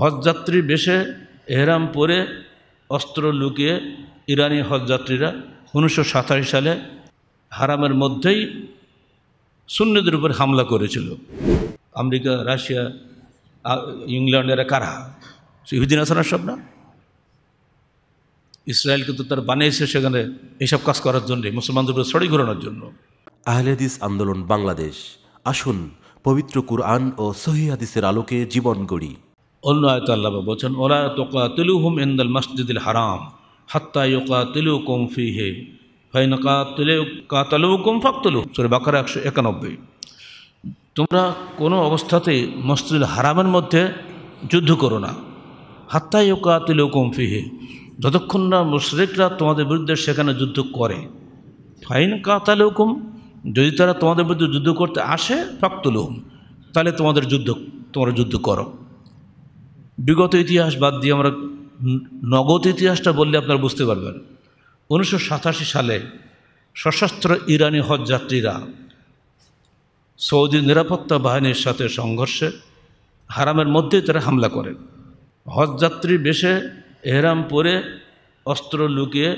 হজযাত্রী বেশে এহরাম পরে অস্ত্র লুকিয়ে ইরানি হজযাত্রীরা উনিশশো সালে হারামের মধ্যেই সুন্নিদের উপর হামলা করেছিল আমেরিকা রাশিয়া ইংল্যান্ডেরা কারা ইহুদিন আসানার সব না ইসরায়েল কিন্তু তার বানিয়েছে সেখানে এইসব কাজ করার জন্য মুসলমানদের উপরে সড়ি ঘোরানোর জন্য আহলেদিস আন্দোলন বাংলাদেশ আসুন পবিত্র কুরআন ও সহি হাদিসের আলোকে জীবন গড়ি অন্য আয়ত আল্লাহ বলছেন ওরা তোকা তিলু হুম ইন্দল মসজিদুল হারাম হাত্তা ইকা তিলু কুম ফি হে ফাইনকা তিলে কা তালু কুম ফাকতুলু সরি বাকার একশো একানব্বই তোমরা কোনো অবস্থাতে মসজিদুল হারামের মধ্যে যুদ্ধ করো না হাত্তা ইকা তিলু কুম ফি হে যতক্ষণ না মুশরিকরা তোমাদের বিরুদ্ধে সেখানে যুদ্ধ করে ফাইন কাতালে হুকুম যদি তারা তোমাদের বিরুদ্ধে যুদ্ধ করতে আসে ফাকতুল তাহলে তোমাদের যুদ্ধ তোমরা যুদ্ধ করো বিগত ইতিহাস বাদ দিয়ে আমরা নগদ ইতিহাসটা বললে আপনারা বুঝতে পারবেন উনিশশো সালে সশস্ত্র ইরানি হজ যাত্রীরা সৌদি নিরাপত্তা বাহিনীর সাথে সংঘর্ষে হারামের মধ্যেই তারা হামলা করে হজযাত্রী বেশে এহরাম পরে অস্ত্র লুকিয়ে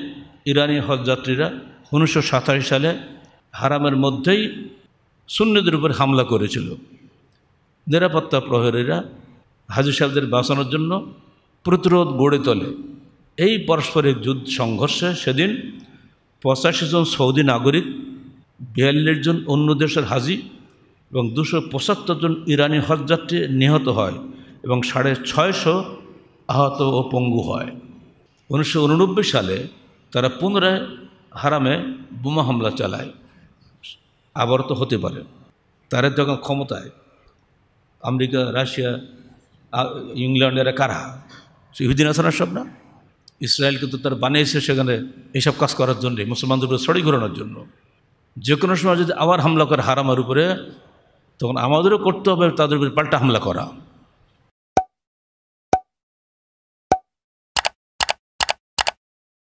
ইরানি হজযাত্রীরা উনিশশো সালে হারামের মধ্যেই সুন্নিদের উপর হামলা করেছিল নিরাপত্তা প্রহরীরা হাজু সাহেবদের বাঁচানোর জন্য প্রতিরোধ গড়ে তোলে এই পরস্পরের যুদ্ধ সংঘর্ষে সেদিন পঁচাশি জন সৌদি নাগরিক বিয়াল্লিশ জন অন্য দেশের হাজি এবং দুশো পঁচাত্তর জন ইরানি হজযাত্রী নিহত হয় এবং সাড়ে ছয়শো আহত ও পঙ্গু হয় উনিশশো সালে তারা পুনরায় হারামে বোমা হামলা চালায় আবার তো হতে পারে তারা যখন ক্ষমতায় আমেরিকা রাশিয়া ইংল্যান্ডের কারা ইহুদিন আসার সব না ইসরায়েল কিন্তু তার বানিয়েছে সেখানে এইসব কাজ করার জন্যে মুসলমানদের উপরে সড়ি ঘোরানোর জন্য যে কোনো সময় যদি আবার হামলা করে হারামার উপরে তখন আমাদেরও করতে হবে তাদের উপরে পাল্টা হামলা করা